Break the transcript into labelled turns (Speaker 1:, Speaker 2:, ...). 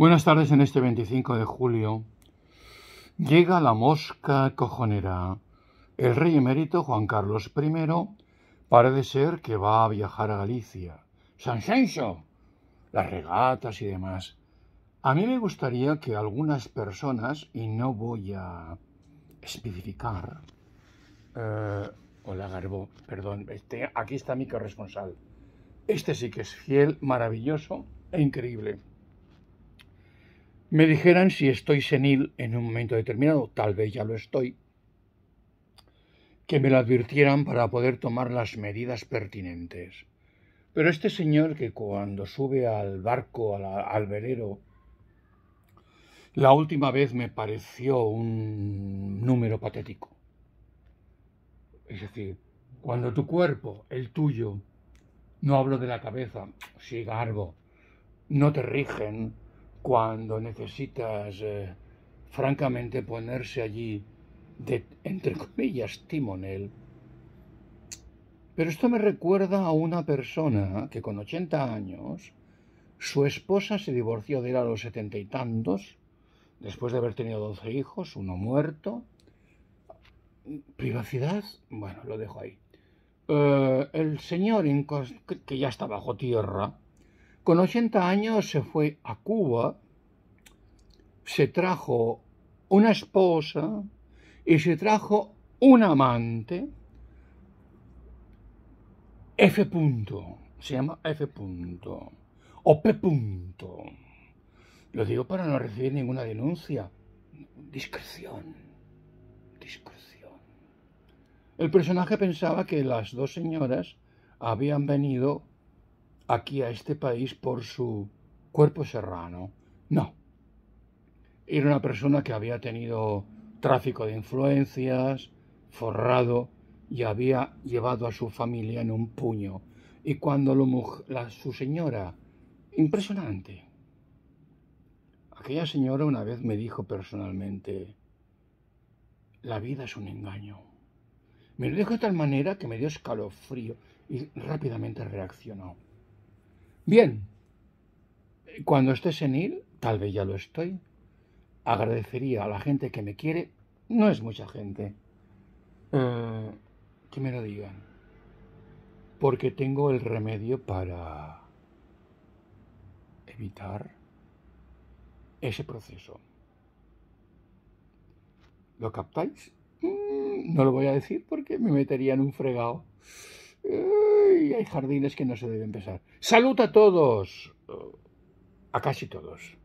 Speaker 1: Buenas tardes en este 25 de julio. Llega la mosca cojonera. El rey emérito Juan Carlos I parece ser que va a viajar a Galicia. San las regatas y demás. A mí me gustaría que algunas personas, y no voy a especificar. Eh, hola Garbo, perdón, este, aquí está mi corresponsal. Este sí que es fiel, maravilloso e increíble me dijeran si estoy senil en un momento determinado, tal vez ya lo estoy, que me lo advirtieran para poder tomar las medidas pertinentes. Pero este señor que cuando sube al barco, al, velero, la última vez me pareció un número patético. Es decir, cuando tu cuerpo, el tuyo, no hablo de la cabeza, si garbo, no te rigen, cuando necesitas eh, francamente ponerse allí de, entre comillas, timonel. Pero esto me recuerda a una persona que con 80 años, su esposa se divorció de él a los setenta y tantos, después de haber tenido 12 hijos, uno muerto. Privacidad, bueno, lo dejo ahí. Eh, el señor, que ya está bajo tierra, con 80 años se fue a Cuba, se trajo una esposa y se trajo un amante, F. Punto, se llama F. Punto, o P. Punto. Lo digo para no recibir ninguna denuncia. Discreción, discreción. El personaje pensaba que las dos señoras habían venido aquí a este país por su cuerpo serrano. No. Era una persona que había tenido tráfico de influencias, forrado y había llevado a su familia en un puño. Y cuando su señora, impresionante, aquella señora una vez me dijo personalmente, la vida es un engaño. Me lo dijo de tal manera que me dio escalofrío y rápidamente reaccionó. Bien, cuando esté senil, tal vez ya lo estoy, agradecería a la gente que me quiere, no es mucha gente, eh. que me lo digan, porque tengo el remedio para evitar ese proceso. ¿Lo captáis? Mm, no lo voy a decir porque me metería en un fregado. Eh y hay jardines que no se deben pesar. Salud a todos, a casi todos.